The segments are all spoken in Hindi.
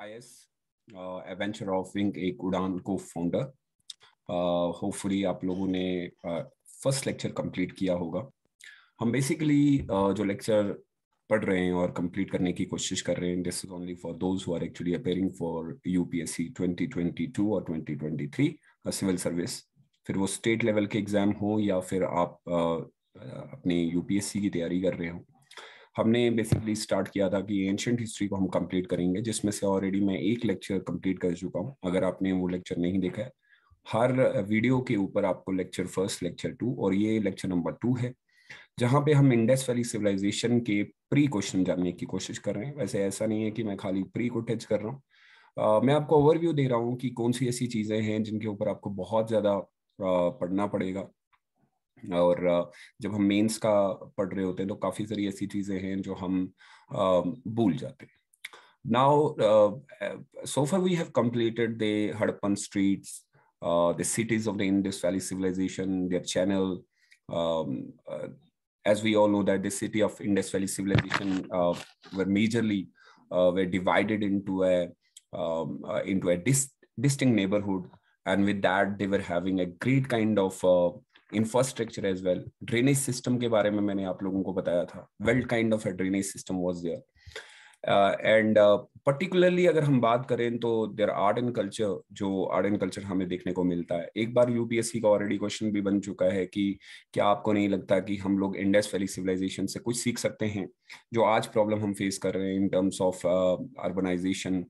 आईएस एवेंचर ऑफ विंग एक उड़ान को फाउंडर होपफुली आप लोगों ने फर्स्ट लेक्चर कंप्लीट किया होगा हम बेसिकली uh, जो लेक्चर पढ़ रहे हैं और कंप्लीट करने की कोशिश कर रहे हैं this is only for those who are actually appearing for UPSC 2022 और 2023 सिविल सर्विस फिर वो स्टेट लेवल के एग्जाम हो या फिर आप uh, uh अपनी यूपीएससी की तैयारी कर रहे हो हमने बेसिकली स्टार्ट किया था कि एंशंट हिस्ट्री को हम कंप्लीट करेंगे जिसमें से ऑलरेडी मैं एक लेक्चर कंप्लीट कर चुका हूँ अगर आपने वो लेक्चर नहीं देखा है हर वीडियो के ऊपर आपको लेक्चर फर्स्ट लेक्चर टू और ये लेक्चर नंबर टू है जहाँ पे हम इंडस वैली सिविलाइजेशन के प्री क्वेश्चन जानने की कोशिश कर रहे हैं वैसे ऐसा नहीं है कि मैं खाली प्री को टच कर रहा हूँ Uh, मैं आपको ओवरव्यू दे रहा हूँ कि कौन सी ऐसी चीज़ें हैं जिनके ऊपर आपको बहुत ज़्यादा uh, पढ़ना पड़ेगा और जब हम मेंस का पढ़ रहे होते हैं तो काफ़ी सारी ऐसी चीज़ें हैं now so far we have completed the harappan streets the cities of the indus valley civilization their channel um, as we all know that the city of indus valley civilization were majorly were divided into a um, into a distinct neighborhood and with that they were having a great kind of infrastructure as well drainage system के बारे में मैंने आप लोगों को बताया था well kind of a drainage system was there and particularly अगर हम बात करें तो देर आर्ट एंड कल्चर जो आर्ट एंड कल्चर हमें देखने को मिलता है एक बार यूपीएससी का ऑलरेडी क्वेश्चन भी बन चुका है कि क्या आपको नहीं लगता कि हम लोग इंडस वैली सिविलाइजेशन से कुछ सीख सकते हैं जो आज प्रॉब्लम हम फेस कर रहे हैं इन टर्म्स ऑफ अर्बनाइजेशन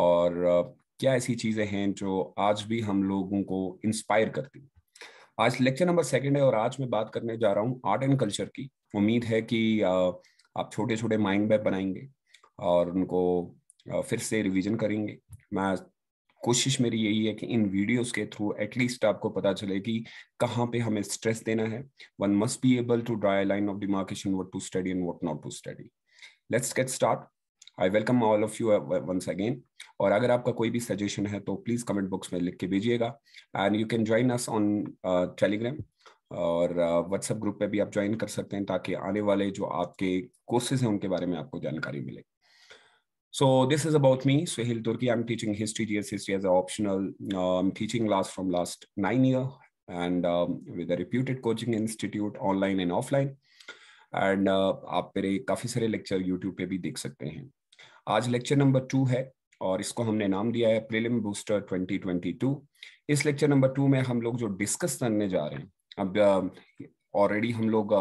और uh, क्या ऐसी चीज़ें हैं जो आज भी हम लोगों को इंस्पायर करती आज लेक्चर नंबर सेकंड है और आज मैं बात करने जा रहा हूँ आर्ट एंड कल्चर की उम्मीद है कि आप छोटे छोटे माइंड मैप बनाएंगे और उनको फिर से रिवीजन करेंगे मैं कोशिश मेरी यही है कि इन वीडियोस के थ्रू एटलीस्ट आपको पता चले कि कहाँ पे हमें स्ट्रेस देना है one must be able to draw line of demarcation what to study and what not to study let's get start I welcome all of you once again और अगर आपका कोई भी सजेशन है तो प्लीज कमेंट बॉक्स में लिख के भेजिएगा and you can join us on Telegram और व्हाट्सएप ग्रुप पे भी आप ज्वाइन कर सकते हैं ताकि आने वाले जो आपके कोर्सेज हैं उनके बारे में आपको जानकारी मिले so this is about me Suhel Turki I am teaching history G S history as optional teaching last from last nine year and with reputed coaching institute online and offline and आप मेरे काफी सारे लेक्चर यूट्यूब पे भी देख सकते हैं आज लेक्चर नंबर टू है और इसको हमने नाम दिया है प्रीलिम बूस्टर 2022 इस लेक्चर नंबर टू में हम लोग जो डिस्कस करने जा रहे हैं अब ऑलरेडी हम लोग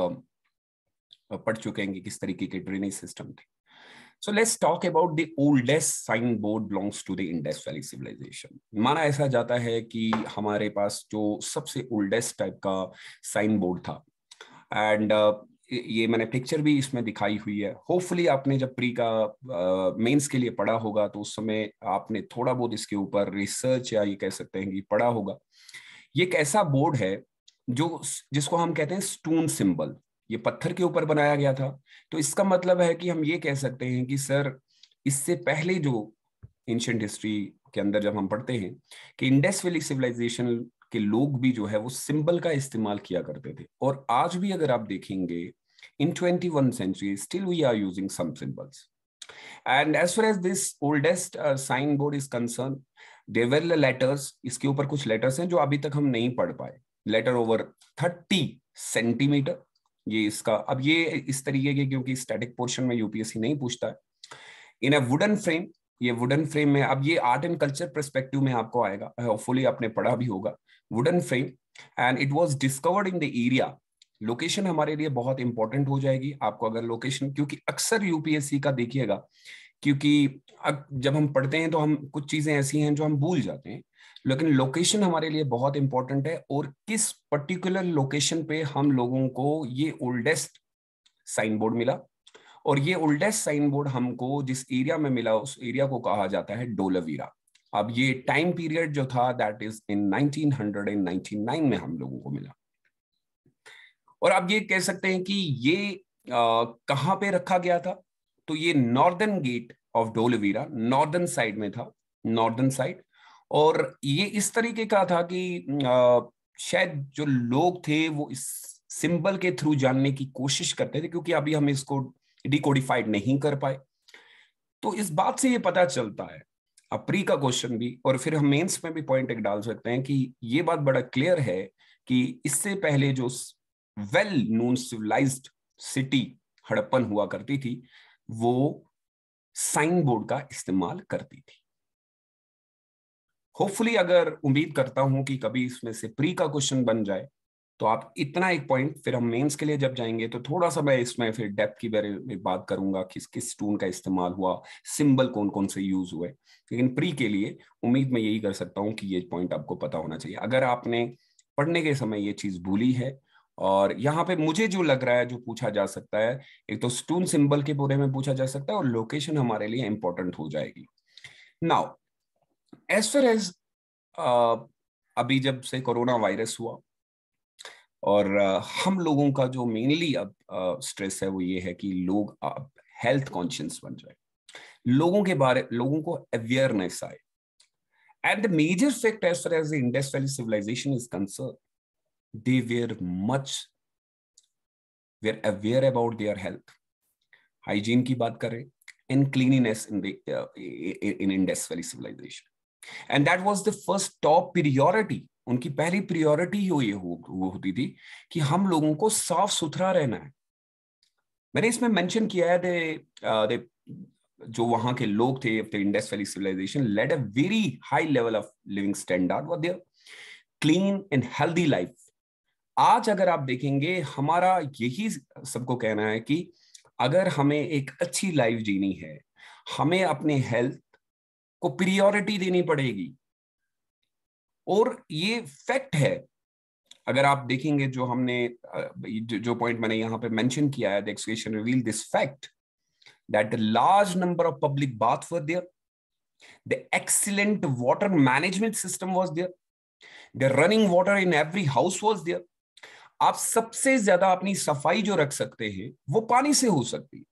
पढ़ चुके हैं कि किस तरीके के ड्रेनेज सिस्टम थे so let's talk about the oldest sign board belongs to the Indus valley civilisation माना ऐसा जाता है कि हमारे पास जो सबसे ओल्डेस्ट टाइप का साइन बोर्ड था एंड uh, ये मैंने पिक्चर भी इसमें दिखाई हुई है होपफुली आपने जब प्री का मेंस के लिए पढ़ा होगा तो उस समय आपने थोड़ा बहुत इसके ऊपर रिसर्च या ये कह सकते हैं कि पढ़ा होगा ये एक ऐसा बोर्ड है जो जिसको हम कहते हैं स्टोन सिंबल ये पत्थर के ऊपर बनाया गया था तो इसका मतलब है कि हम ये कह सकते हैं कि सर इससे पहले जो एंशंट हिस्ट्री के अंदर जब हम पढ़ते हैं कि इंडस वैली सिविलाइजेशन के लोग भी जो है वो सिंबल का इस्तेमाल किया करते थे और आज भी अगर आप देखेंगे in 21 century, still we are using some symbols. as this oldest uh, sign board is concerned there were the letters iske upar kuch letters hain jo abhi tak hum nahi pad paaye letter over 30 cm ye iska ab ye is tarike ke kyunki static portion mein upsc nahi puchta hai in a wooden frame ये वुडन फ्रेम में अब ये आर्ट एंड कल्चर परस्पेक्टिव में आपको आएगा होपफुली आपने पढ़ा भी होगा wooden frame and it was discovered in the area location हमारे लिए बहुत इंपॉर्टेंट हो जाएगी आपको अगर लोकेशन क्योंकि अक्सर यूपीएससी का देखिएगा क्योंकि अब जब हम पढ़ते हैं तो हम कुछ चीजें ऐसी हैं जो हम भूल जाते हैं लेकिन लोकेशन हमारे लिए बहुत इंपॉर्टेंट है और किस पर्टिकुलर लोकेशन पे हम लोगों को ये ओल्डेस्ट साइन बोर्ड मिला और ये ओल्डेस्ट साइन बोर्ड हमको जिस एरिया में मिला उस एरिया को कहा जाता है डोलावीरा अब ये टाइम पीरियड जो था दैट इज इन 1900 एंड 99 में हम लोगों को मिला और आप ये कह सकते हैं कि ये कहाँ पे रखा गया था तो ये northern gate of Dholavira northern side में था नॉर्दर्न साइड और ये इस तरीके का था कि आ, शायद जो लोग थे वो इस सिंबल के थ्रू जानने की कोशिश करते थे क्योंकि अभी हम इसको डिकोडिफाइड नहीं कर पाए तो इस बात से ये पता चलता है अप्री का क्वेश्चन भी और फिर हम मेंस में भी पॉइंट एक डाल सकते हैं कि ये बात बड़ा क्लियर है कि इससे पहले जो well known civilised city Harappan हुआ करती थी वो साइन बोर्ड का इस्तेमाल करती थी होपफुली अगर उम्मीद करता हूं कि कभी इसमें से प्री का क्वेश्चन बन जाए तो आप इतना एक पॉइंट फिर हम मेंस के लिए जब जाएंगे तो थोड़ा सा मैं इसमें फिर डेप्थ की बारे में बात करूंगा किस किस टून का इस्तेमाल हुआ सिंबल कौन कौन से यूज हुए लेकिन प्री के लिए उम्मीद मैं यही कर सकता हूं कि ये पॉइंट आपको पता होना चाहिए अगर आपने पढ़ने के समय ये चीज भूली है और यहाँ पे मुझे जो लग रहा है जो पूछा जा सकता है एक तो स्टोन सिंबल के बारे में पूछा जा सकता है और लोकेशन हमारे लिए इंपॉर्टेंट हो जाएगी नाउ एज फर एज अभी जब से कोरोना वायरस हुआ और uh, हम लोगों का जो मेनली अब स्ट्रेस uh, है वो ये है कि लोग अब हेल्थ कॉन्शियस बन जाए लोगों के बारे लोगों को अवेयरनेस आए and the major fact as far as the civilisation is concern they were much were aware about their health hygiene ki baat kare and cleanliness in the uh, in Indus Valley civilization and that was the first top priority उनकी पहली प्रायोरिटी हो ये हो, हो होती थी कि हम लोगों को साफ सुथरा रहना है मैंने इसमें मेंशन किया है दे, दे जो वहां के लोग थे of the Indus valley civilisation led a very high level of living standard were their clean and healthy life आज अगर आप देखेंगे हमारा यही सबको कहना है कि अगर हमें एक अच्छी लाइफ जीनी है हमें अपने हेल्थ को प्रियोरिटी देनी पड़ेगी और ये फैक्ट है अगर आप देखेंगे जो हमने जो पॉइंट मैंने यहां पे मेंशन किया है they reveal this fact that large number of public bath for there the excellent water management system was there the running water in every house was there आप सबसे ज्यादा अपनी सफाई जो रख सकते हैं वो पानी से हो सकती है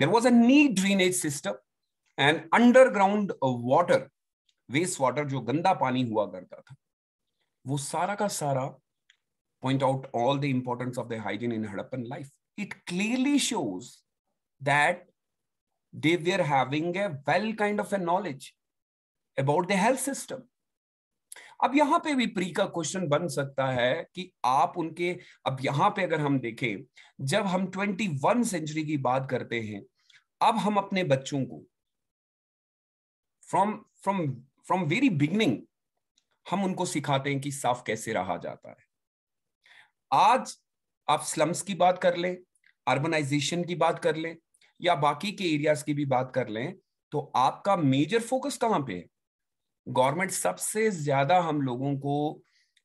देर वॉज अ नी drainage system and underground water waste water जो गंदा पानी हुआ करता था वो सारा का सारा point out all the importance of the hygiene in Harappan life it clearly shows that they we are having a well kind of a knowledge about the health system अब यहां पे भी प्री का क्वेश्चन बन सकता है कि आप उनके अब यहां पे अगर हम देखें जब हम ट्वेंटी वन सेंचुरी की बात करते हैं अब हम अपने बच्चों को from from from very beginning हम उनको सिखाते हैं कि साफ कैसे रहा जाता है आज आप स्लम्स की बात कर लें अर्बनाइजेशन की बात कर लें या बाकी के एरियाज की भी बात कर लें तो आपका मेजर फोकस कहां पे है गवर्नमेंट सबसे ज्यादा हम लोगों को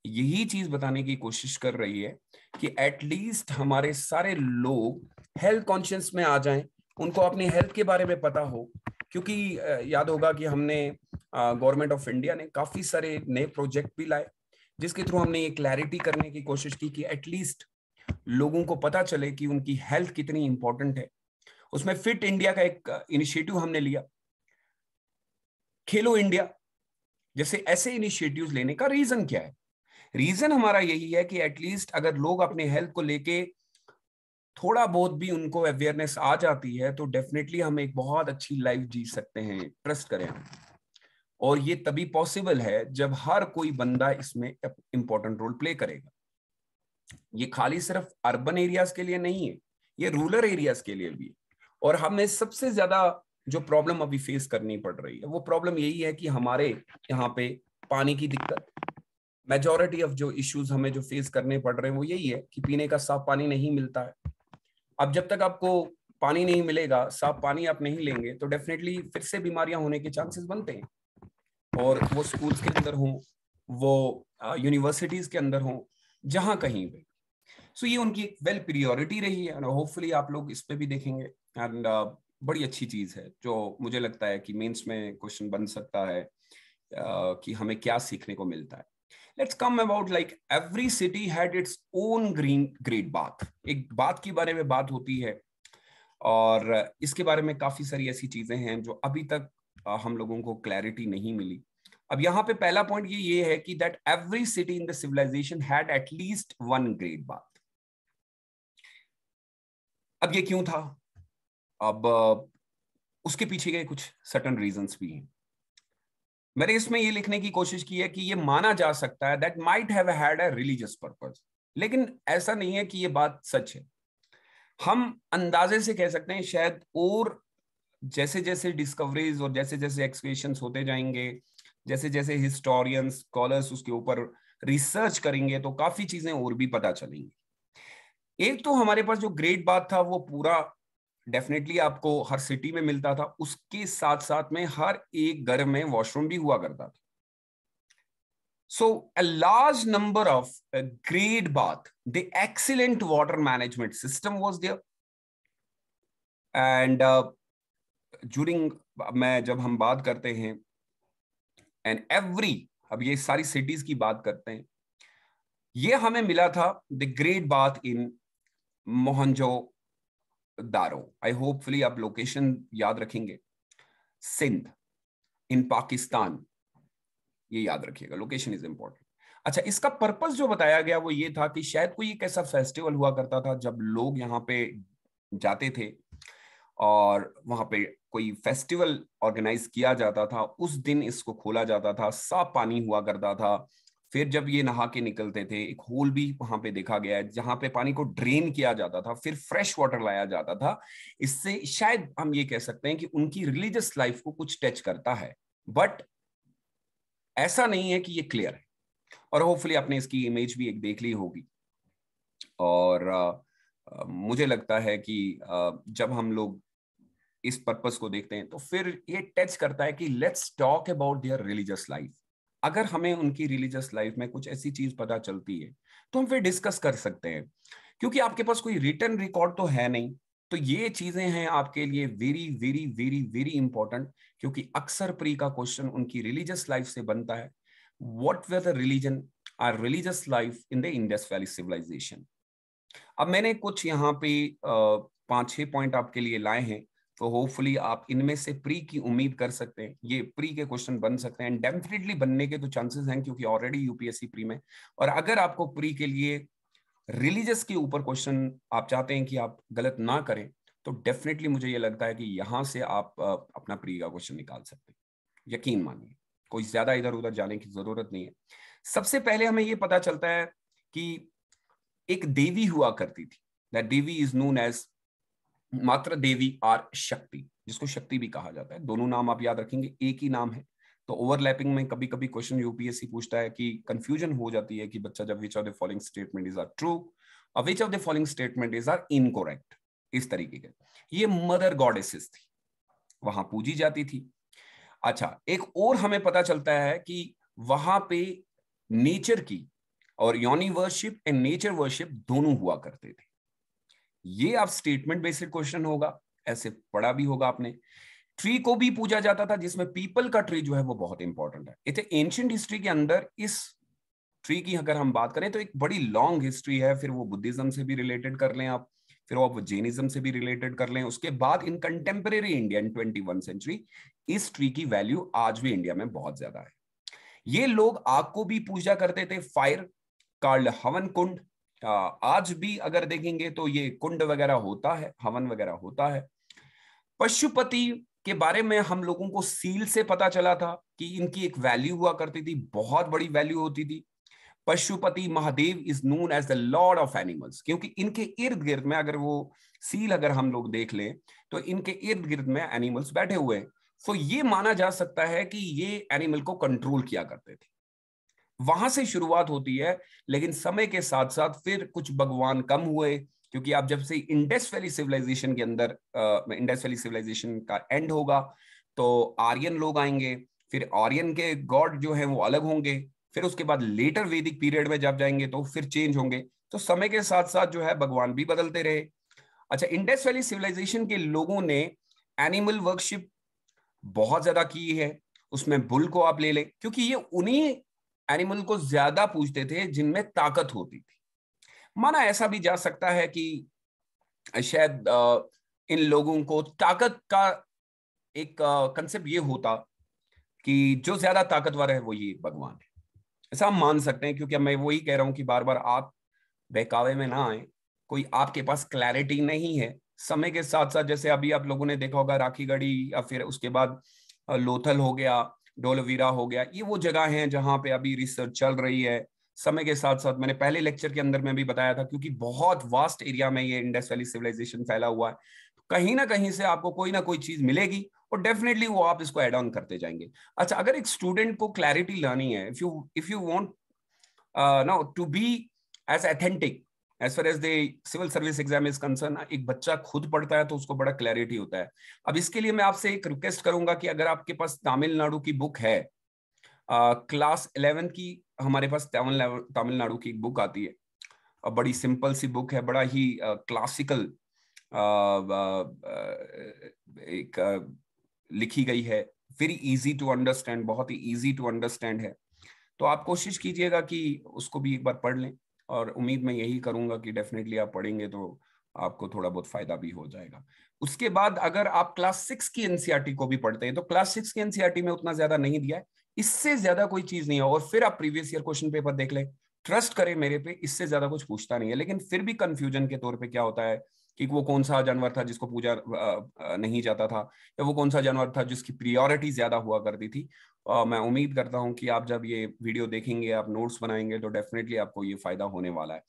यही चीज बताने की कोशिश कर रही है कि एटलीस्ट हमारे सारे लोग हेल्थ कॉन्शियस में आ जाएं उनको अपनी हेल्थ के बारे में पता हो क्योंकि याद होगा कि हमने गवर्नमेंट ऑफ इंडिया ने काफी सारे नए प्रोजेक्ट भी लाए जिसके थ्रू हमने ये क्लैरिटी करने की कोशिश की कि एटलीस्ट लोगों को पता चले कि उनकी हेल्थ कितनी इंपॉर्टेंट है उसमें फिट इंडिया का एक इनिशिएटिव हमने लिया खेलो इंडिया जैसे ऐसे इनिशिएटिव्स लेने का रीजन क्या है रीजन हमारा यही है कि एटलीस्ट अगर लोग अपने हेल्थ को लेके थोड़ा बहुत भी उनको अवेयरनेस आ जाती है तो डेफिनेटली हम एक बहुत अच्छी लाइफ जी सकते हैं ट्रस्ट करें और ये तभी पॉसिबल है जब हर कोई बंदा इसमें इंपॉर्टेंट रोल प्ले करेगा ये खाली सिर्फ अर्बन एरियाज के लिए नहीं है ये रूरल एरियाज के लिए भी है और हमें सबसे ज्यादा जो प्रॉब्लम अभी फेस करनी पड़ रही है वो प्रॉब्लम यही है कि हमारे यहाँ पे पानी की दिक्कत मेजोरिटी ऑफ जो इश्यूज हमें जो फेस करने पड़ रहे हैं वो यही है कि पीने का साफ पानी नहीं मिलता है अब जब तक आपको पानी नहीं मिलेगा साफ पानी आप नहीं लेंगे तो डेफिनेटली फिर से बीमारियां होने के चांसेस बनते हैं और वो स्कूल्स के अंदर हों वो यूनिवर्सिटीज के अंदर हों जहाँ कहीं भी सो so, ये उनकी एक वेल प्रियोरिटी रही है एंड होपफुली आप लोग इस पर भी देखेंगे एंड बड़ी अच्छी चीज है जो मुझे लगता है कि मेंस में क्वेश्चन बन सकता है कि हमें क्या सीखने को मिलता है let's come about like every city had its own green great bath एक बात के बारे में बात होती है और इसके बारे में काफी सारी ऐसी चीजें हैं जो अभी तक हम लोगों को क्लैरिटी नहीं मिली अब यहाँ पे पहला पॉइंट ये ये है कि that every city in the civilization had at least one great bath अब ये क्यों था अब उसके पीछे के कुछ सर्टन रीजंस भी हैं मैंने इसमें ये लिखने की कोशिश की है कि ये माना जा सकता है that might have had a religious purpose लेकिन ऐसा नहीं है कि ये बात सच है हम अंदाजे से कह सकते हैं शायद और जैसे जैसे डिस्कवरीज और जैसे जैसे एक्सप्रेशन होते जाएंगे जैसे जैसे हिस्टोरियंस स्कॉलर्स उसके ऊपर रिसर्च करेंगे तो काफी चीजें और भी पता चलेंगी एक तो हमारे पास जो ग्रेट बात था वो पूरा डेफिनेटली आपको हर सिटी में मिलता था उसके साथ साथ में हर एक घर में वॉशरूम भी हुआ करता था so a large number of great bath the excellent water management system was there and during मैं जब हम बात करते हैं एंड एवरी अब ये सारी सिटीज की बात करते हैं ये हमें मिला था the great bath in Mohenjo Daro I hopefully आप लोकेशन याद रखेंगे सिंध इन पाकिस्तान ये याद रखिएगा लोकेशन इज इंपॉर्टेंट अच्छा इसका पर्पस जो बताया गया वो ये था कि शायद कोई एक ऐसा फेस्टिवल हुआ करता था जब लोग यहाँ पे जाते थे और वहां पे कोई फेस्टिवल ऑर्गेनाइज किया जाता था उस दिन इसको खोला जाता था साफ पानी हुआ करता था फिर जब ये नहा के निकलते थे एक होल भी वहां पे देखा गया है जहां पे पानी को ड्रेन किया जाता था फिर फ्रेश वाटर लाया जाता था इससे शायद हम ये कह सकते हैं कि उनकी रिलीजियस लाइफ को कुछ टच करता है बट ऐसा नहीं है कि ये क्लियर है और होपफुली आपने इसकी इमेज भी एक देख ली होगी और आ, आ, मुझे लगता है कि आ, जब हम लोग इस पर्पस को देखते हैं तो फिर ये टच करता है कि let's talk about their religious life अगर हमें उनकी रिलीजियस लाइफ में कुछ ऐसी चीज पता चलती है तो हम फिर डिस्कस कर सकते हैं क्योंकि आपके पास कोई रिटर्न रिकॉर्ड तो है नहीं तो ये चीजें हैं आपके लिए very very very very important क्योंकि अक्सर प्री का क्वेश्चन उनकी रिलीजियस लाइफ से बनता है what were the religion are religious life in the Indus valley civilization अब मैंने कुछ यहाँ पे पांच छह पॉइंट आपके लिए लाए हैं तो होपफुली आप इनमें से प्री की उम्मीद कर सकते हैं ये प्री के क्वेश्चन बन सकते हैं डेफिनेटली बनने के तो चांसेस हैं क्योंकि ऑलरेडी यूपीएससी प्री में और अगर आपको प्री के लिए रिलीजियस के ऊपर क्वेश्चन आप चाहते हैं कि आप गलत ना करें तो डेफिनेटली मुझे ये लगता है कि यहां से आप अपना प्री का क्वेश्चन निकाल सकते हैं यकीन मानिए कोई ज्यादा इधर उधर जाने की जरूरत नहीं है सबसे पहले हमें ये पता चलता है कि एक देवी हुआ करती थी that devi is known as Matri Devi are शक्ति जिसको शक्ति भी कहा जाता है दोनों नाम आप याद रखेंगे एक ही नाम है तो ओवरलैपिंग में कभी कभी क्वेश्चन यूपीएससी पूछता है कि कंफ्यूजन हो जाती है कि बच्चा जब which of the following statement is are true और which of the following statement is are incorrect इस तरीके के ये मदर गॉडेसिस थी वहां पूजी जाती थी अच्छा एक और हमें पता चलता है कि वहां पे नेचर की और योनी वर्शिप एंड नेचर वर्शिप दोनों हुआ करते थे ये आप स्टेटमेंट बेस्ड क्वेश्चन होगा ऐसे पढ़ा भी होगा आपने ट्री को भी पूजा जाता था जिसमें पीपल का ट्री जो है वो बहुत इंपॉर्टेंट है इतने एंशियंट हिस्ट्री के अंदर इस ट्री की अगर हम बात करें तो एक बड़ी लॉन्ग हिस्ट्री है फिर वो बुद्धिज्म से भी रिलेटेड कर लें आप फिर आप जेनिज्म से भी रिलेटेड कर लें उसके बाद in contemporary India in twenty one century इस ट्री की वैल्यू आज भी इंडिया में बहुत ज्यादा है ये लोग आग को भी पूजा करते थे फायर कार्ल हवन कुंड आज भी अगर देखेंगे तो ये कुंड वगैरह होता है हवन वगैरह होता है पशुपति के बारे में हम लोगों को सील से पता चला था कि इनकी एक वैल्यू हुआ करती थी बहुत बड़ी वैल्यू होती थी Pashupati Mahadev is known as the lord of animals क्योंकि इनके इर्द गिर्द में अगर वो सील अगर हम लोग देख लें तो इनके इर्द गिर्द में एनिमल्स बैठे हुए हैं तो ये माना जा सकता है कि ये एनिमल को कंट्रोल किया करते थे वहां से शुरुआत होती है लेकिन समय के साथ साथ फिर कुछ भगवान कम हुए क्योंकि आप जब से इंडस वैली सिविलाइजेशन के अंदर इंडस वैली सिविलाइजेशन का एंड होगा तो आर्यन लोग आएंगे फिर आर्यन के गॉड जो है वो अलग होंगे फिर उसके बाद लेटर वैदिक पीरियड में जब जाएंगे तो फिर चेंज होंगे तो समय के साथ साथ जो है भगवान भी बदलते रहे अच्छा इंडस वैली सिविलाइजेशन के लोगों ने एनिमल वर्कशिप बहुत ज्यादा की है उसमें बुल को आप ले लें क्योंकि ये उन्हीं एनिमल को ज्यादा पूजते थे जिनमें ताकत होती थी माना ऐसा भी जा सकता है कि शायद इन लोगों को ताकत का एक कंसेप्ट ये होता कि जो ज्यादा ताकतवर है वो ये भगवान है ऐसा हम मान सकते हैं क्योंकि मैं वही कह रहा हूं कि बार बार आप बहकावे में ना आए कोई आपके पास क्लैरिटी नहीं है समय के साथ साथ जैसे अभी आप लोगों ने देखा होगा राखी गढ़ी या फिर उसके बाद लोथल हो गया डोलोवीरा हो गया ये वो जगह हैं जहाँ पे अभी रिसर्च चल रही है समय के साथ साथ मैंने पहले लेक्चर के अंदर में भी बताया था क्योंकि बहुत वास्ट एरिया में ये इंडस वैली सिविलाइजेशन फैला हुआ है कहीं ना कहीं से आपको कोई ना कोई चीज मिलेगी और डेफिनेटली वो आप इसको एड ऑन करते जाएंगे अच्छा अगर एक स्टूडेंट को क्लैरिटी लानी है if you if you want know to be as authentic as far as the civil service exam is concern एक बच्चा खुद पढ़ता है तो उसको बड़ा क्लैरिटी होता है अब इसके लिए मैं आपसे एक रिक्वेस्ट करूंगा कि अगर आपके पास तमिलनाडु की बुक है क्लास इलेवन की हमारे पास तमिलनाडु की एक बुक आती है बड़ी सिंपल सी बुक है बड़ा ही क्लासिकल एक लिखी गई है वेरी इजी टू अंडरस्टैंड बहुत ही इजी टू अंडरस्टैंड है तो आप कोशिश कीजिएगा कि उसको भी एक बार पढ़ लें और उम्मीद मैं यही करूंगा कि डेफिनेटली आप पढ़ेंगे तो आपको थोड़ा बहुत फायदा भी हो जाएगा उसके बाद अगर आप क्लास सिक्स की एनसीआरटी e को भी पढ़ते हैं तो क्लास सिक्स की एनसीआरटी e में उतना ज्यादा नहीं दिया है इससे ज्यादा कोई चीज नहीं है और फिर आप प्रीवियस ईयर क्वेश्चन पेपर देख लें ट्रस्ट करें मेरे पे इससे ज्यादा कुछ पूछता नहीं है लेकिन फिर भी कंफ्यूजन के तौर पे क्या होता है कि वो कौन सा जानवर था जिसको पूजा नहीं जाता था या वो कौन सा जानवर था जिसकी प्रियोरिटी ज्यादा हुआ करती थी आ, मैं उम्मीद करता हूँ कि आप जब ये वीडियो देखेंगे आप नोट्स बनाएंगे तो डेफिनेटली आपको ये फायदा होने वाला है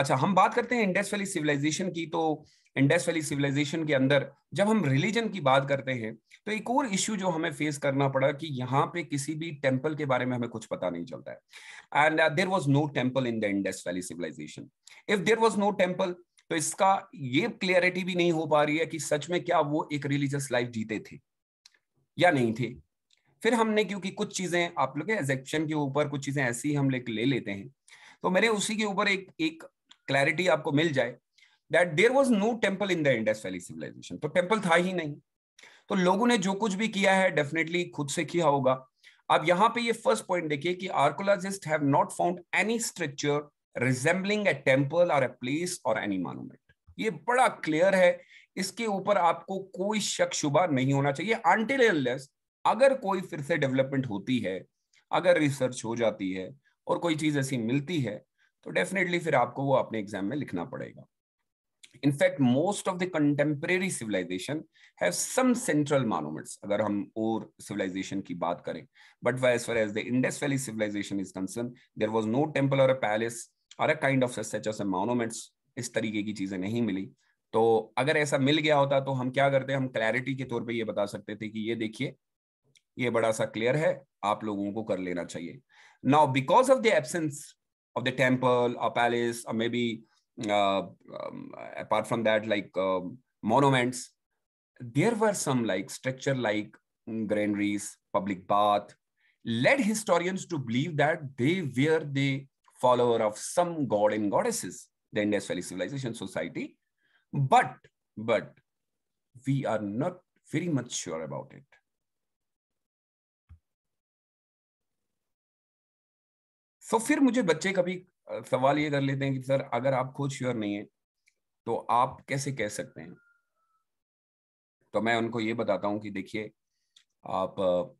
अच्छा हम बात करते हैं इंडस वैली सिविलाइजेशन की तो इंडस वैली सिविलाइजेशन के अंदर जब हम रिलीजन की बात करते हैं तो एक और इश्यू जो हमें फेस करना पड़ा कि यहाँ पे किसी भी टेम्पल के बारे में हमें कुछ पता नहीं चलता है and there was no temple in the Indus valley civilization if there was no temple तो इसका ये क्लियरिटी भी नहीं हो पा रही है कि सच में क्या वो एक रिलीजियस लाइफ जीते थे या नहीं थे फिर हमने क्योंकि कुछ चीजें आप लोग एजेक्शन के ऊपर कुछ चीजें ऐसी हम लोग ले लेते हैं तो मेरे उसी के ऊपर एक एक क्लैरिटी आपको मिल जाए that there was no temple in the Indus valley civilization तो टेम्पल था ही नहीं तो लोगों ने जो कुछ भी किया है डेफिनेटली खुद से किया होगा अब यहां पे ये फर्स्ट पॉइंट देखिए कि archaeologist have not found any structure resembling a temple और ए प्लेस और एनी मॉन्यूमेंट ये बड़ा क्लियर है इसके ऊपर आपको कोई शक शुबा नहीं होना चाहिए अनटिलेस अगर कोई फिर से डेवलपमेंट होती है अगर रिसर्च हो जाती है और कोई चीज ऐसी मिलती है तो डेफिनेटली फिर आपको वो अपने एग्जाम में लिखना पड़ेगा in fact most of the contemporary civilization have some central monuments अगर हम और सिविलाइजेशन की बात करें but as far as the Indus valley civilization is concern there was no temple और अ पैलेस अरे kind of such as monuments इस तरीके की चीजें नहीं मिली तो अगर ऐसा मिल गया होता तो हम क्या करते हम क्लैरिटी के तौर पे ये बता सकते थे कि ये देखिए ये बड़ा सा क्लियर है आप लोगों को कर लेना चाहिए now because of the absence of the temple a palace may be apart from that like monuments there were some like structure like granaries public bath led historians to believe that they were they follower of some god and goddesses, the Indus Valley Civilization Society. But, but we are not very much sure about it. तो so, फिर मुझे बच्चे कभी सवाल ये कर लेते हैं कि सर अगर आप खुद श्योर नहीं है तो आप कैसे कह सकते हैं तो मैं उनको ये बताता हूँ कि देखिए आप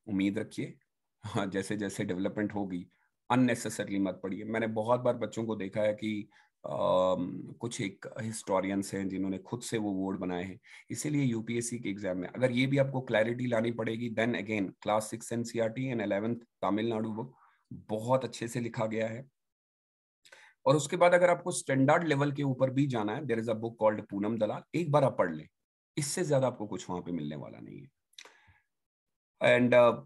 उम्मीद रखिए जैसे जैसे डेवलपमेंट होगी अननेसेसरली मत पढ़िए मैंने बहुत बार बच्चों को देखा है कि आ, कुछ एक हिस्टोरियंस हैं जिन्होंने खुद से वो बोर्ड बनाए हैं इसीलिए यूपीएससी के एग्जाम में अगर ये भी आपको क्लैरिटी लानी पड़ेगी then again class six N C R T and eleventh Tamil Nadu book बहुत अच्छे से लिखा गया है और उसके बाद अगर आपको स्टैंडर्ड लेवल के ऊपर भी जाना है there is a book called Poonam Dalal एक बार आप पढ़ लें इससे ज्यादा आपको कुछ वहां पे मिलने वाला नहीं है एंड uh,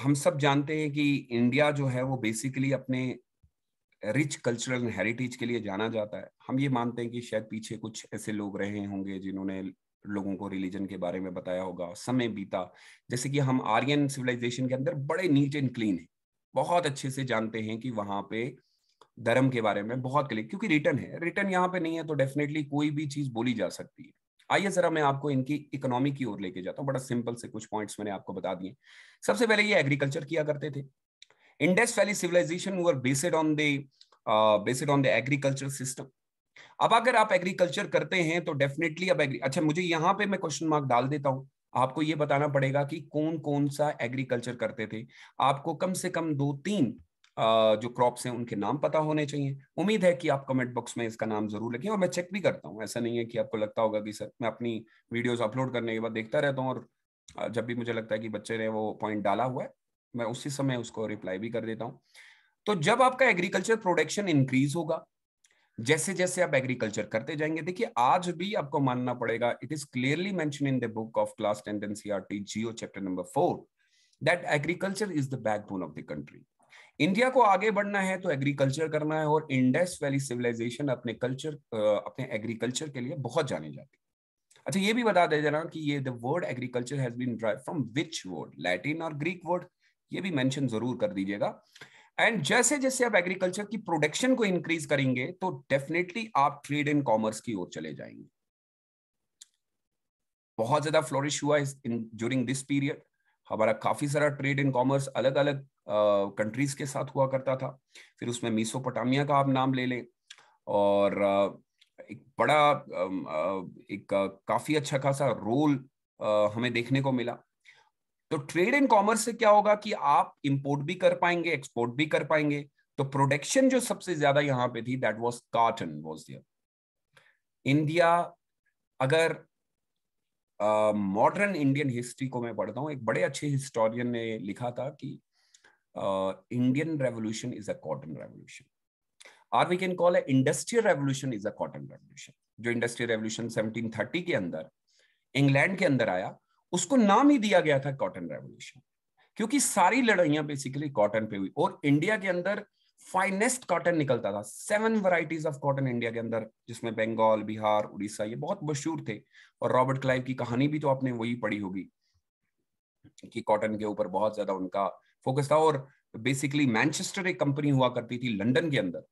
हम सब जानते हैं कि इंडिया जो है वो बेसिकली अपने रिच कल्चरल हेरिटेज के लिए जाना जाता है हम ये मानते हैं कि शायद पीछे कुछ ऐसे लोग रहे होंगे जिन्होंने लोगों को रिलीजन के बारे में बताया होगा समय बीता जैसे कि हम आर्यन सिविलाइजेशन के अंदर बड़े नीट एंड क्लीन है बहुत अच्छे से जानते हैं कि वहां पे धर्म के बारे में बहुत क्लियर क्योंकि रिटर्न है रिटर्न यहाँ पे नहीं है तो डेफिनेटली कोई भी चीज बोली जा सकती है आइए जरा मैं आपको इनकी इकोनॉमी की ओर लेके जाता हूँ बड़ा सिंपल से कुछ पॉइंट्स मैंने आपको बता दिए सबसे पहले ये एग्रीकल्चर किया करते थे Indus valley civilization were based on the based on the agriculture system अब अगर आप एग्रीकल्चर करते हैं तो डेफिनेटली अब एग्री अच्छा मुझे यहाँ पे मैं क्वेश्चन मार्क डाल देता हूँ आपको ये बताना पड़ेगा कि कौन कौन सा एग्रीकल्चर करते थे आपको कम से कम दो तीन जो क्रॉप्स हैं उनके नाम पता होने चाहिए उम्मीद है कि आप कमेंट बॉक्स में इसका नाम जरूर लिखें और मैं चेक भी करता हूँ ऐसा नहीं है कि आपको लगता होगा कि सर मैं अपनी वीडियोस अपलोड करने के बाद देखता रहता हूँ और जब भी मुझे लगता है कि बच्चे ने वो पॉइंट डाला हुआ है मैं उसी समय उसको रिप्लाई भी कर देता हूँ तो जब आपका एग्रीकल्चर प्रोडक्शन इंक्रीज होगा जैसे जैसे आप एग्रीकल्चर करते जाएंगे देखिए आज भी आपको मानना पड़ेगा it is clearly mention in the book of class R T geo chapter number four that agriculture is the backbone of the country India को आगे बढ़ना है तो एग्रीकल्चर करना है और इंडस वैली सिविलाइजेशन अपने कल्चर अपने एग्रीकल्चर के लिए बहुत जाने जाते हैं अच्छा ये भी बता दे जरा कि ये the word agriculture has been drive from which word Latin और ग्रीक वर्ड ये भी मेंशन जरूर कर दीजिएगा एंड जैसे जैसे आप एग्रीकल्चर की प्रोडक्शन को इंक्रीज करेंगे तो डेफिनेटली आप ट्रेड एंड कॉमर्स की ओर चले जाएंगे बहुत ज्यादा फ्लोरिश हुआ इन ज्यूरिंग दिस पीरियड हमारा काफी सारा ट्रेड एंड कॉमर्स अलग अलग कंट्रीज के साथ हुआ करता था फिर उसमें मीसोपोटामिया का आप नाम ले लें और एक बड़ा एक काफ़ी अच्छा खासा रोल हमें देखने को मिला तो ट्रेड एंड कॉमर्स से क्या होगा कि आप इंपोर्ट भी कर पाएंगे एक्सपोर्ट भी कर पाएंगे तो प्रोडक्शन जो सबसे ज्यादा यहाँ पे थी that was cotton was there India अगर मॉडर्न इंडियन हिस्ट्री को मैं पढ़ता हूँ एक बड़े अच्छे हिस्टोरियन ने लिखा था कि uh, Indian revolution is a cotton revolution. Or we can call an industrial revolution is a cotton revolution. जो industrial revolution 1730 के अंदर इंग्लैंड के अंदर आया उसको नाम ही दिया गया था कॉटन रेवोल्यूशन क्योंकि सारी लड़ाइयां बेसिकली कॉटन पे हुई और इंडिया के अंदर फाइनेस्ट कॉटन निकलता था seven varieties of cotton India के अंदर जिसमें बंगाल बिहार उड़ीसा ये बहुत मशहूर थे और रॉबर्ट क्लाइव की कहानी भी तो आपने वही पढ़ी होगी कि कॉटन के ऊपर बहुत ज्यादा उनका फोकस था और बेसिकली मैनचेस्टर एक कंपनी हुआ करती थी लंदन के अंदर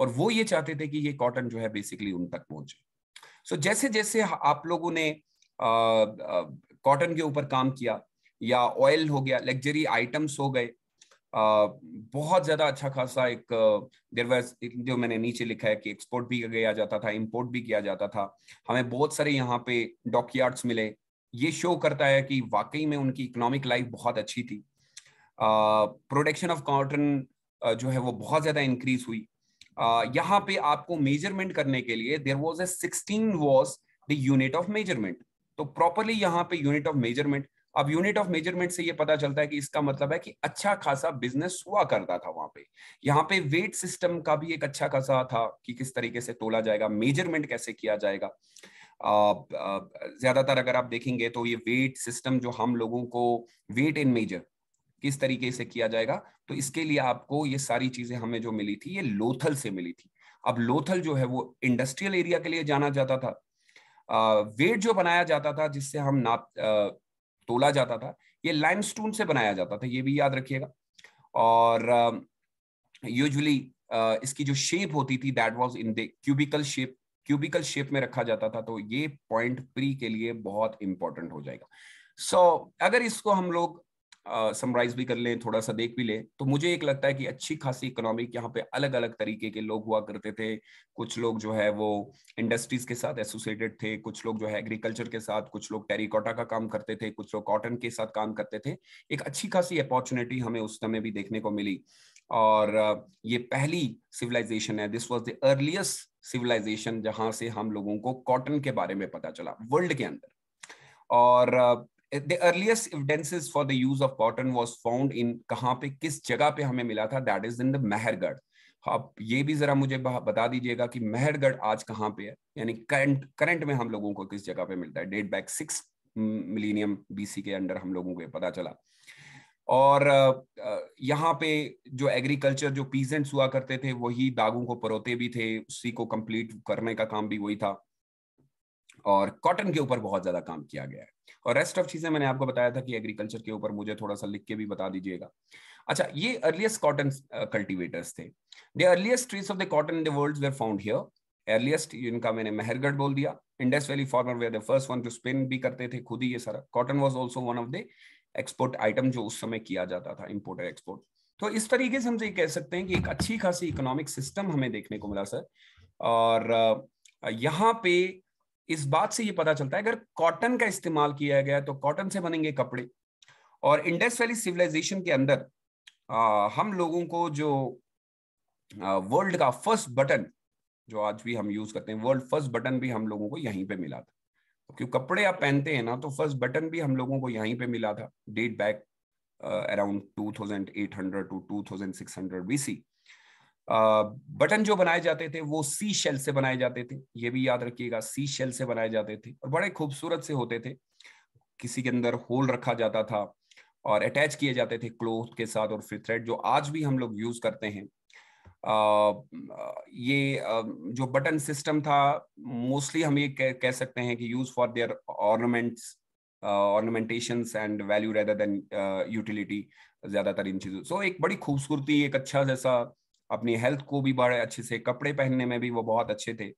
और वो ये चाहते थे कि ये कॉटन जो है बेसिकली उन तक पहुंचे सो so, जैसे जैसे आप लोगों ने कॉटन के ऊपर काम किया या ऑयल हो गया लग्जरी आइटम्स हो गए आ, बहुत ज्यादा अच्छा खासा एक देर वॉज जो मैंने नीचे लिखा है कि एक्सपोर्ट भी किया जाता था इंपोर्ट भी किया जाता था हमें बहुत सारे यहाँ पे डॉक मिले ये शो करता है कि वाकई में उनकी इकोनॉमिक लाइफ बहुत अच्छी थी प्रोडक्शन ऑफ कॉटन जो है वो बहुत ज्यादा इंक्रीज हुई uh, यहाँ पे आपको मेजरमेंट करने के लिए there was a sixteen was the unit of measurement तो प्रॉपरली यहाँ पे यूनिट ऑफ मेजरमेंट अब यूनिट ऑफ मेजरमेंट से ये पता चलता है कि इसका मतलब है कि अच्छा खासा बिजनेस हुआ करता था वहां पे यहाँ पे वेट सिस्टम का भी एक अच्छा खासा था कि किस तरीके से तोला जाएगा मेजरमेंट कैसे किया जाएगा ज्यादातर अगर आप देखेंगे तो ये वेट सिस्टम जो हम लोगों को वेट इन मेजर किस तरीके से किया जाएगा तो इसके लिए आपको ये सारी चीजें हमें जो मिली थी ये लोथल से मिली थी अब लोथल जो है वो इंडस्ट्रियल एरिया के लिए जाना जाता था वेट जो बनाया जाता था जिससे हम नाप तोला जाता था ये लाइमस्टोन से बनाया जाता था ये भी याद रखिएगा और यूजली इसकी जो शेप होती थी that was in the cubical shape cubical shape में रखा जाता था तो ये पॉइंट प्री के लिए बहुत इंपॉर्टेंट हो जाएगा सो so, अगर इसको हम लोग समराइज भी कर लें थोड़ा सा देख भी लें तो मुझे एक लगता है कि अच्छी खासी इकोनॉमिक यहाँ पे अलग अलग तरीके के लोग हुआ करते थे कुछ लोग जो है वो इंडस्ट्रीज के साथ एसोसिएटेड थे कुछ लोग जो है एग्रीकल्चर के साथ कुछ लोग टेरिकॉटा का काम करते थे कुछ लोग कॉटन के साथ काम करते थे एक अच्छी खासी अपॉर्चुनिटी हमें उस समय भी देखने को मिली और ये पहली सिविलाइजेशन है this was the earliest civilization जहां से हम लोगों को कॉटन के बारे में पता चला वर्ल्ड के अंदर और Uh, the earliest evidences for the use of cotton was found in कहाँ पे किस जगह पे हमें मिला था that is in the Mehrgarh आप ये भी जरा मुझे बता दीजिएगा कि मेहरगढ़ आज कहाँ पे है यानी करंट करंट में हम लोगों को किस जगह पे मिलता है date back six millennium BC के अंडर हम लोगों को पता चला और uh, uh, यहाँ पे जो एग्रीकल्चर जो पीजेंट्स हुआ करते थे वही दागों को परोते भी थे उसी को कंप्लीट करने का काम भी वही था और कॉटन के ऊपर बहुत ज्यादा काम किया गया है और रेस्ट ऑफ चीजें मैंने आपको बताया था कि एग्रीकल्चर के ऊपर मुझे थोड़ा सा लिख के भी बता दीजिएगा अच्छा ये अर्लीस्ट कॉटन कल्टिवेटर्स थे the earliest trees of the cotton in the world were found here earliest इनका मैंने मेहरगढ़ बोल दिया Indus valley farmer were the first one to spin भी करते थे खुद ही ये सारा cotton was also one of the export item जो उस समय किया जाता था इम्पोर्ट और एक्सपोर्ट तो इस तरीके से हम तो ये कह सकते हैं कि एक अच्छी खासी इकोनॉमिक सिस्टम हमें देखने को मिला सर और uh, यहाँ पे इस बात से ये पता चलता है अगर कॉटन का इस्तेमाल किया गया तो कॉटन से बनेंगे कपड़े और इंडस वैली सिविलाइजेशन के अंदर आ, हम लोगों को जो वर्ल्ड का फर्स्ट बटन जो आज भी हम यूज करते हैं वर्ल्ड फर्स्ट बटन भी हम लोगों को यहीं पे मिला था तो क्योंकि कपड़े आप पहनते हैं ना तो फर्स्ट बटन भी हम लोगों को यहीं पे मिला था date back around two thousand eight hundred to two thousand six hundred BC button जो बनाए जाते थे वो सी शेल से बनाए जाते थे ये भी याद रखिएगा सी शेल से बनाए जाते थे और बड़े खूबसूरत से होते थे किसी के अंदर होल रखा जाता था और अटैच किए जाते थे क्लोथ के साथ और फिर थ्रेड जो आज भी हम लोग यूज करते हैं आ, ये जो बटन सिस्टम था मोस्टली हम ये कह, कह सकते हैं कि use for their ornaments ornamentation and value rather than utility ज्यादातर इन चीजों सो so, एक बड़ी खूबसूरती एक अच्छा जैसा अपनी हेल्थ को भी बड़े अच्छे से कपड़े पहनने में भी वो बहुत अच्छे थे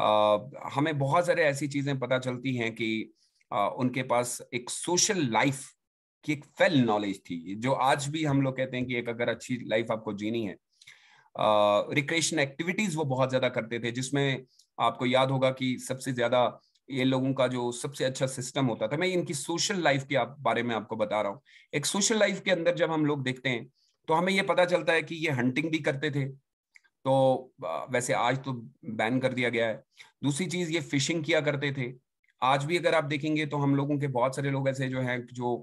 आ, हमें बहुत सारे ऐसी चीजें पता चलती हैं कि आ, उनके पास एक सोशल लाइफ की एक फेल नॉलेज थी जो आज भी हम लोग कहते हैं कि एक अगर अच्छी लाइफ आपको जीनी है रिक्रेशन एक्टिविटीज वो बहुत ज्यादा करते थे जिसमें आपको याद होगा कि सबसे ज्यादा ये लोगों का जो सबसे अच्छा सिस्टम होता था मैं इनकी सोशल लाइफ के आप बारे में आपको बता रहा हूँ एक सोशल लाइफ के अंदर जब हम लोग देखते हैं तो हमें ये पता चलता है कि ये हंटिंग भी करते थे तो वैसे आज तो बैन कर दिया गया है दूसरी चीज ये फिशिंग किया करते थे आज भी अगर आप देखेंगे तो हम लोगों के बहुत सारे लोग ऐसे जो हैं जो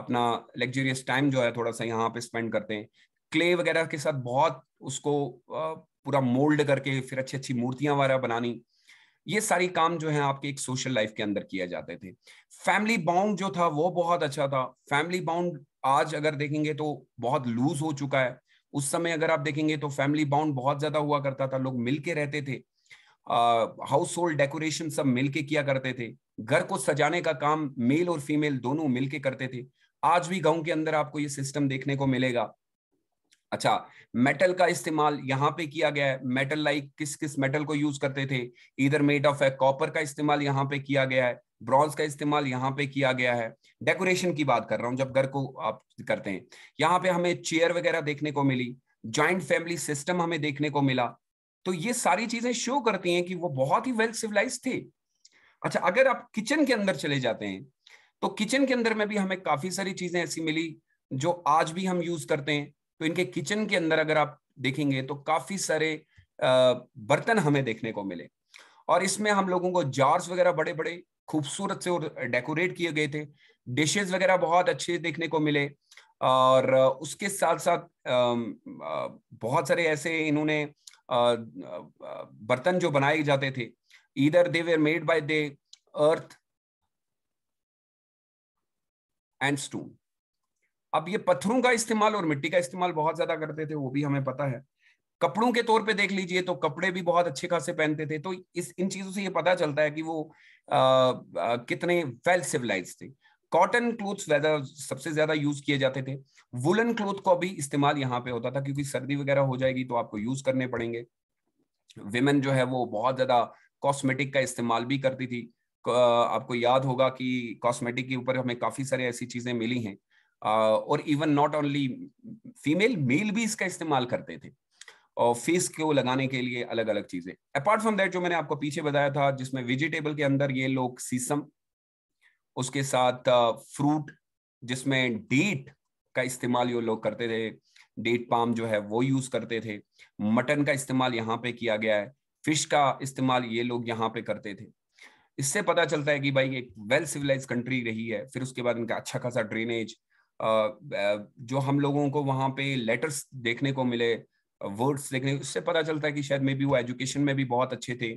अपना लग्जरियस टाइम जो है थोड़ा सा यहाँ पे स्पेंड करते हैं क्ले वगैरह के साथ बहुत उसको पूरा मोल्ड करके फिर अच्छी अच्छी मूर्तियां वगैरह बनानी ये सारी काम जो है आपके एक सोशल लाइफ के अंदर किया जाते थे फैमिली बाउंड जो था वो बहुत अच्छा था फैमिली बाउंड आज अगर देखेंगे तो बहुत लूज हो चुका है उस समय अगर आप देखेंगे तो फैमिली बाउंड बहुत ज्यादा हुआ करता था लोग मिल के रहते थे हाउस होल्ड डेकोरेशन सब मिलके किया करते थे घर को सजाने का काम मेल और फीमेल दोनों मिलके करते थे आज भी गांव के अंदर आपको ये सिस्टम देखने को मिलेगा अच्छा मेटल का इस्तेमाल यहाँ पे किया गया है मेटल लाइक किस किस मेटल को यूज करते थे इधर मेड ऑफ है कॉपर का इस्तेमाल यहाँ पे किया गया है ब्रॉन्ज का इस्तेमाल यहाँ पे किया गया है डेकोरेशन की बात कर रहा हूँ जब घर को आप करते हैं यहाँ पे हमें चेयर वगैरह देखने को मिली ज्वाइंट फैमिली सिस्टम हमें देखने को मिला तो ये सारी चीजें शो करती हैं कि वो बहुत ही वेल सिविलाइज थे अच्छा अगर आप किचन के अंदर चले जाते हैं तो किचन के अंदर में भी हमें काफी सारी चीजें ऐसी मिली जो आज भी हम यूज करते हैं तो इनके किचन के अंदर अगर आप देखेंगे तो काफी सारे बर्तन हमें देखने को मिले और इसमें हम लोगों को जार्स वगैरह बड़े बड़े खूबसूरत से डेकोरेट किए गए थे डिशेज वगैरह बहुत अच्छे देखने को मिले और उसके साथ साथ बहुत सारे ऐसे इन्होंने बर्तन जो बनाए जाते थे इधर they were made by the earth and stone अब ये पत्थरों का इस्तेमाल और मिट्टी का इस्तेमाल बहुत ज्यादा करते थे वो भी हमें पता है कपड़ों के तौर पे देख लीजिए तो कपड़े भी बहुत अच्छे खासे पहनते थे तो इस इन चीजों से ये पता चलता है कि वो आ, आ, कितने वेल सिविलाइज थे कॉटन क्लोथ्स ज्यादा सबसे ज्यादा यूज किए जाते थे वुलन क्लोथ का भी इस्तेमाल यहाँ पे होता था क्योंकि सर्दी वगैरह हो जाएगी तो आपको यूज करने पड़ेंगे विमेन जो है वो बहुत ज्यादा कॉस्मेटिक का इस्तेमाल भी करती थी आपको याद होगा कि कॉस्मेटिक के ऊपर हमें काफी सारी ऐसी चीजें मिली हैं और even not only female male भी इसका इस्तेमाल करते थे और फेस को लगाने के लिए अलग अलग चीजें अपार्ट फ्रॉम दैट जो मैंने आपको पीछे बताया था जिसमें वेजिटेबल के अंदर ये लोग सीसम उसके साथ फ्रूट जिसमें डेट का इस्तेमाल ये लोग करते थे डेट पाम जो है वो यूज करते थे मटन का इस्तेमाल यहाँ पे किया गया है फिश का इस्तेमाल ये लोग यहाँ पे करते थे इससे पता चलता है कि भाई एक वेल सिविलाइज कंट्री रही है फिर उसके बाद इनका अच्छा खासा ड्रेनेज जो हम लोगों को वहाँ पे लेटर्स देखने को मिले वर्ड्स देखने उससे पता चलता है कि शायद मे बी वो एजुकेशन में भी बहुत अच्छे थे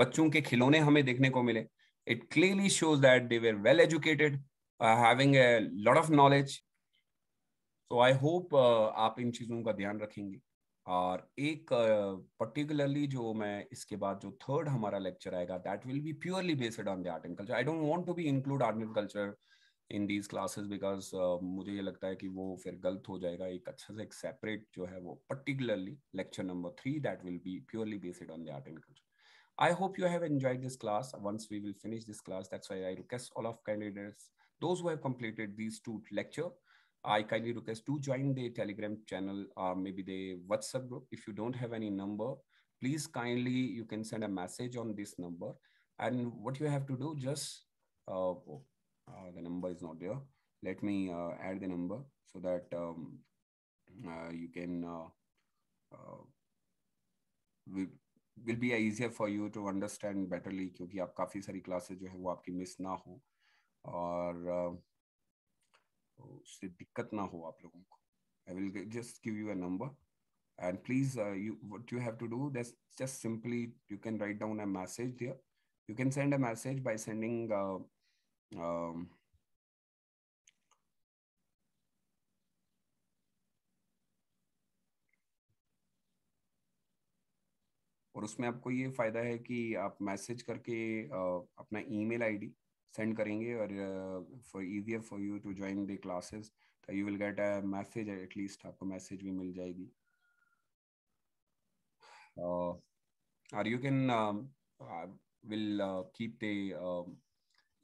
बच्चों के खिलौने हमें देखने को मिले it clearly shows that they were well educated having a lot of knowledge so I hope आप इन चीज़ों का ध्यान रखेंगे और एक पर्टिकुलरली uh, जो मैं इसके बाद जो थर्ड हमारा लेक्चर आएगा that will be purely based on the art and culture I don't want to be include art and culture in these classes because मुझे ये लगता है कि वो फिर गलत हो जाएगा एक अच्छा से एक सेपरेट जो है वो particularly lecture number three that will be purely based on the art and culture I hope you have enjoyed this class once we will finish this class that's why I request all of candidates those who have completed this two lecture I kindly request to join the Telegram channel और may be the WhatsApp group if you don't have any number please kindly you can send a message on this number and what you have to do just Uh, the number is not there let me uh, add the number so that um, uh, you can will, will be easier for you to understand betterly क्योंकि आप काफ़ी सारी क्लासेस जो है वो आपकी मिस ना हो और उससे दिक्कत ना हो आप लोगों को give just give you a number and please uh, you what you have to do that's just simply you can write down a message there you can send a message by sending uh, Um, और उसमें आपको ये फायदा है कि आप मैसेज करके अपना ईमेल आईडी सेंड करेंगे और for easier for you to join the classes तो you will get a message at least आपको मैसेज भी मिल जाएगी और you can will keep the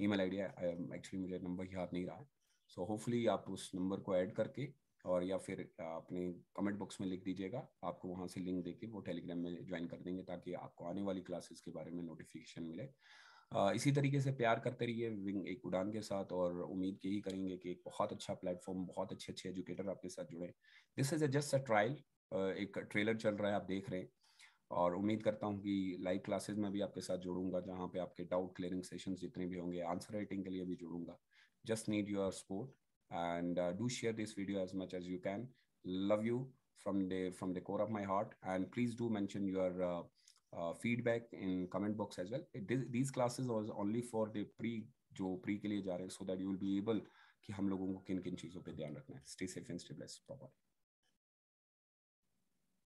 email I actually मुझे नंबर याद नहीं रहा है सो so, होपफुली आप उस नंबर को ऐड करके और या फिर uh, अपने कमेंट बॉक्स में लिख दीजिएगा आपको वहाँ से लिंक देके वो टेलीग्राम में ज्वाइन कर देंगे ताकि आपको आने वाली क्लासेस के बारे में नोटिफिकेशन मिले uh, इसी तरीके से प्यार करते रहिए विंग एक उड़ान के साथ और उम्मीद यही करेंगे कि एक बहुत अच्छा प्लेटफॉर्म बहुत अच्छे अच्छे एजुकेटर आपके साथ जुड़े this is just a trial एक ट्रेलर चल रहा है आप देख रहे हैं और उम्मीद करता हूँ कि लाइव क्लासेस में भी आपके साथ जुड़ूंगा जहाँ पे आपके डाउट क्लियरिंग सेशन जितने भी होंगे आंसर राइटिंग के लिए भी जुड़ूंगा just need your support and do share this video as much as you can love you from the from the core of my heart and please do mention your feedback in comment box as well these classes it, this, for the pre जो प्री के लिए जा रहे हैं so that you will be able कि हम लोगों को किन किन चीज़ों पर ध्यान रखना है stay safe and stay blessed proper